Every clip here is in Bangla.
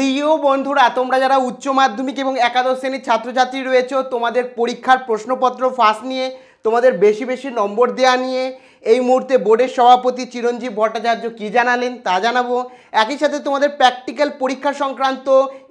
প্রিয় বন্ধুরা তোমরা যারা উচ্চ মাধ্যমিক এবং একাদশ শ্রেণীর ছাত্রছাত্রী রয়েছে তোমাদের পরীক্ষার প্রশ্নপত্র ফাঁস নিয়ে তোমাদের বেশি বেশি নম্বর দেয়া নিয়ে এই মুহূর্তে বোর্ডের সভাপতি চিরঞ্জীব ভট্টাচার্য কি জানালেন তা জানাবো একই সাথে তোমাদের প্র্যাকটিক্যাল পরীক্ষা সংক্রান্ত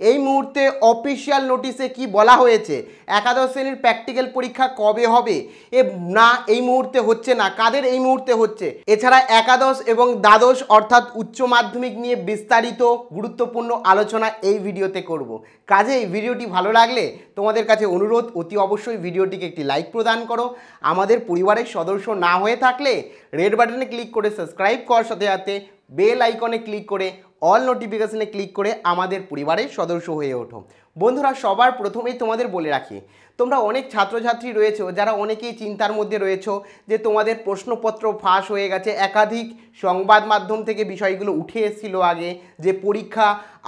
এই মুহূর্তে অফিসিয়াল নোটিশে কি বলা হয়েছে একাদশ শ্রেণীর প্র্যাকটিক্যাল পরীক্ষা কবে হবে এ না এই মুহূর্তে হচ্ছে না কাদের এই মুহূর্তে হচ্ছে এছাড়া একাদশ এবং দ্বাদশ অর্থাৎ উচ্চ মাধ্যমিক নিয়ে বিস্তারিত গুরুত্বপূর্ণ আলোচনা এই ভিডিওতে করব। কাজেই ভিডিওটি ভালো লাগলে তোমাদের কাছে অনুরোধ অতি অবশ্যই ভিডিওটিকে একটি লাইক প্রদান করো আমাদের পরিবারের সদস্য না হয়ে থাকলে রেড বাটনে ক্লিক করে সাবস্ক্রাইব করার সাথে সাথে বেল আইকনে ক্লিক করে অল নোটিফিকেশানে ক্লিক করে আমাদের পরিবারের সদস্য হয়ে ওঠো বন্ধুরা সবার প্রথমেই তোমাদের বলে রাখি তোমরা অনেক ছাত্রছাত্রী রয়েছে যারা অনেকেই চিন্তার মধ্যে রয়েছে যে তোমাদের প্রশ্নপত্র ফাঁস হয়ে গেছে একাধিক সংবাদ মাধ্যম থেকে বিষয়গুলো উঠে এসেছিল আগে যে পরীক্ষা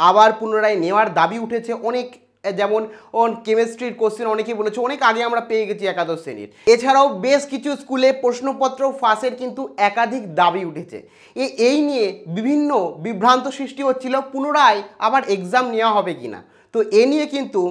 আবার পুনরায় নেওয়ার দাবি উঠেছে অনেক যেমন অন কেমিস্ট্রির কোশ্চেন অনেকেই বলেছে অনেক আগে আমরা পেয়ে গেছি একাদশ শ্রেণীর এছাড়াও বেশ কিছু স্কুলে প্রশ্নপত্র ফাঁসের কিন্তু একাধিক দাবি উঠেছে এই নিয়ে বিভিন্ন বিভ্রান্ত সৃষ্টি হচ্ছিল পুনরায় আবার এক্সাম নেওয়া হবে কিনা তো এ নিয়ে কিন্তু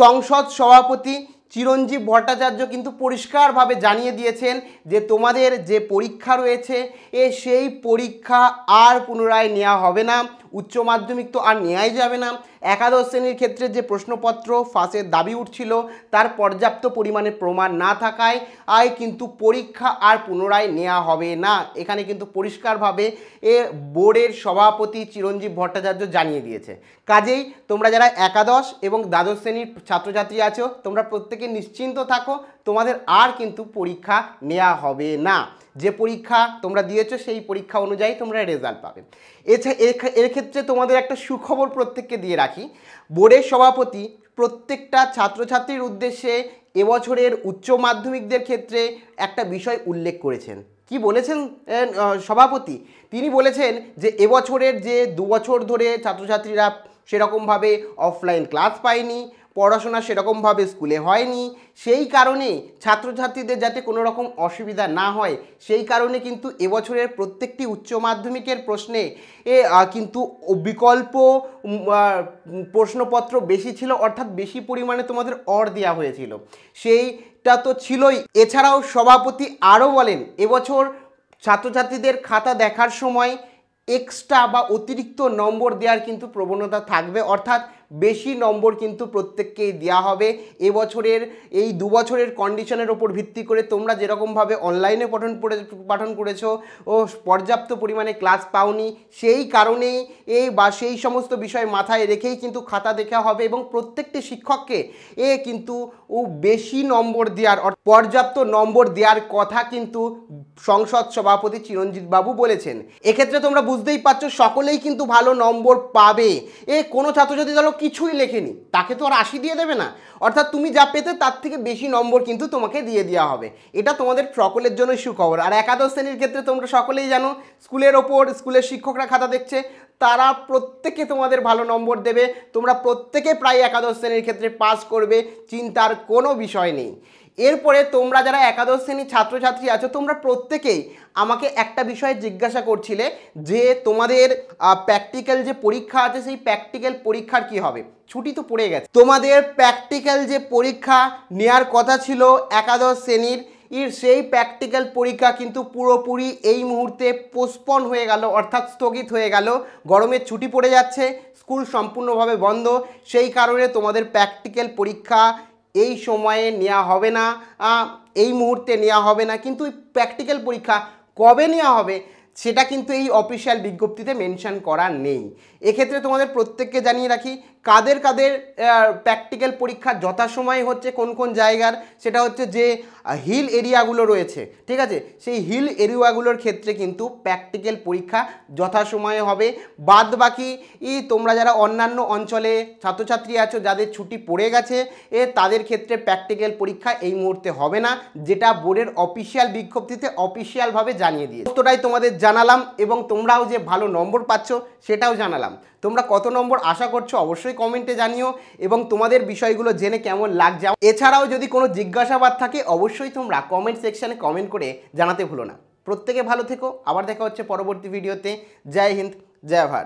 সংসদ সভাপতি চিরঞ্জীব ভট্টাচার্য কিন্তু পরিষ্কারভাবে জানিয়ে দিয়েছেন যে তোমাদের যে পরীক্ষা রয়েছে এ সেই পরীক্ষা আর পুনরায় নেওয়া হবে না উচ্চ মাধ্যমিক তো আর নেওয়াই যাবে না একাদশ শ্রেণীর ক্ষেত্রে যে প্রশ্নপত্র ফাঁসের দাবি উঠছিল তার পর্যাপ্ত পরিমাণে প্রমাণ না থাকায় আয় কিন্তু পরীক্ষা আর পুনরায় নেওয়া হবে না এখানে কিন্তু পরিষ্কারভাবে এ বোর্ডের সভাপতি চিরঞ্জীব ভট্টাচার্য জানিয়ে দিয়েছে কাজেই তোমরা যারা একাদশ এবং দ্বাদশ শ্রেণীর ছাত্রছাত্রী আছো তোমরা প্রত্যেকে নিশ্চিন্ত থাকো তোমাদের আর কিন্তু পরীক্ষা নেওয়া হবে না যে পরীক্ষা তোমরা দিয়েছো সেই পরীক্ষা অনুযায়ী তোমরা রেজাল্ট পাবে এছাড়া এর ক্ষেত্রে তোমাদের একটা সুখবর প্রত্যেককে দিয়ে রাখি বোর্ডের সভাপতি প্রত্যেকটা ছাত্রছাত্রীর উদ্দেশ্যে এবছরের উচ্চ মাধ্যমিকদের ক্ষেত্রে একটা বিষয় উল্লেখ করেছেন কি বলেছেন সভাপতি তিনি বলেছেন যে এবছরের যে দু বছর ধরে ছাত্রছাত্রীরা সেরকমভাবে অফলাইন ক্লাস পায়নি পড়াশোনা সেরকমভাবে স্কুলে হয়নি সেই কারণে ছাত্রছাত্রীদের যাতে কোনো রকম অসুবিধা না হয় সেই কারণে কিন্তু এবছরের প্রত্যেকটি উচ্চ মাধ্যমিকের প্রশ্নে এ কিন্তু বিকল্প প্রশ্নপত্র বেশি ছিল অর্থাৎ বেশি পরিমাণে তোমাদের অর দেওয়া হয়েছিল সেইটা তো ছিলই এছাড়াও সভাপতি আরও বলেন এবছর ছাত্রছাত্রীদের খাতা দেখার সময় এক্সট্রা বা অতিরিক্ত নম্বর দেওয়ার কিন্তু প্রবণতা থাকবে অর্থাৎ বেশি নম্বর কিন্তু প্রত্যেককেই দেওয়া হবে এবছরের এই দু বছরের কন্ডিশনের ওপর ভিত্তি করে তোমরা যেরকমভাবে অনলাইনে পঠন পাঠন করেছো ও পর্যাপ্ত পরিমাণে ক্লাস পাওনি সেই কারণেই এই বা সেই সমস্ত বিষয় মাথায় রেখেই কিন্তু খাতা দেখা হবে এবং প্রত্যেকটি শিক্ষককে এ কিন্তু ও বেশি নম্বর দেওয়ার পর্যাপ্ত নম্বর দেওয়ার কথা কিন্তু সংসদ সভাপতি চিরঞ্জিত বাবু বলেছেন এক্ষেত্রে তোমরা বুঝতেই পারছো সকলেই কিন্তু ভালো নম্বর পাবে এ কোনো ছাত্র যদি ধরো কিছুই লেখেনি তাকে তো আর আশি দিয়ে দেবে না অর্থাৎ তুমি যা পেতে তার থেকে বেশি নম্বর কিন্তু তোমাকে দিয়ে দেওয়া হবে এটা তোমাদের সকলের জন্য সুখবর আর একাদশ শ্রেণীর ক্ষেত্রে তোমরা সকলেই জানো স্কুলের ওপর স্কুলের শিক্ষকরা খাতা দেখছে তারা প্রত্যেকে তোমাদের ভালো নম্বর দেবে তোমরা প্রত্যেকে প্রায় একাদশ শ্রেণীর ক্ষেত্রে পাস করবে চিন্তার কোনো বিষয় নেই এরপরে তোমরা যারা একাদশ শ্রেণীর ছাত্রছাত্রী আছো তোমরা প্রত্যেকেই আমাকে একটা বিষয়ে জিজ্ঞাসা করছিলে যে তোমাদের প্র্যাকটিক্যাল যে পরীক্ষা আছে সেই প্র্যাকটিক্যাল পরীক্ষার কি হবে ছুটি তো পড়ে গেছে তোমাদের প্র্যাকটিক্যাল যে পরীক্ষা নেওয়ার কথা ছিল একাদশ শ্রেণীর ইর সেই প্র্যাকটিক্যাল পরীক্ষা কিন্তু পুরোপুরি এই মুহূর্তে পোস্টপন হয়ে গেল অর্থাৎ স্থগিত হয়ে গেল গরমের ছুটি পড়ে যাচ্ছে স্কুল সম্পূর্ণভাবে বন্ধ সেই কারণে তোমাদের প্র্যাকটিক্যাল পরীক্ষা এই সময়ে নেওয়া হবে না এই মুহূর্তে নেওয়া হবে না কিন্তু প্র্যাকটিক্যাল পরীক্ষা কবে নেওয়া হবে সেটা কিন্তু এই অফিসিয়াল বিজ্ঞপ্তিতে মেনশান করা নেই এক্ষেত্রে তোমাদের প্রত্যেককে জানিয়ে রাখি কাদের কাদের প্র্যাকটিক্যাল পরীক্ষা যথাসময়ে হচ্ছে কোন কোন জায়গার সেটা হচ্ছে যে হিল এরিয়াগুলো রয়েছে ঠিক আছে সেই হিল এরিয়াগুলোর ক্ষেত্রে কিন্তু প্র্যাকটিক্যাল পরীক্ষা যথাসময়ে হবে বাদ বাকি তোমরা যারা অন্যান্য অঞ্চলে ছাত্রছাত্রী আছো যাদের ছুটি পড়ে গেছে এ তাদের ক্ষেত্রে প্র্যাকটিক্যাল পরীক্ষা এই মুহূর্তে হবে না যেটা বোর্ডের অফিসিয়াল বিজ্ঞপ্তিতে অফিসিয়ালভাবে জানিয়ে দিয়ে ততটাই তোমাদের জানালাম এবং তোমরাও যে ভালো নম্বর পাচ্ছ সেটাও জানালাম তোমরা কত নম্বর আশা করছো অবশ্যই কমেন্টে জানিও এবং তোমাদের বিষয়গুলো জেনে কেমন লাগছে এছাড়াও যদি কোনো জিজ্ঞাসাবাদ থাকে অবশ্যই তোমরা কমেন্ট সেকশানে কমেন্ট করে জানাতে ভুলো না প্রত্যেকে ভালো থেকো আবার দেখা হচ্ছে পরবর্তী ভিডিওতে জয় হিন্দ জয় ভারত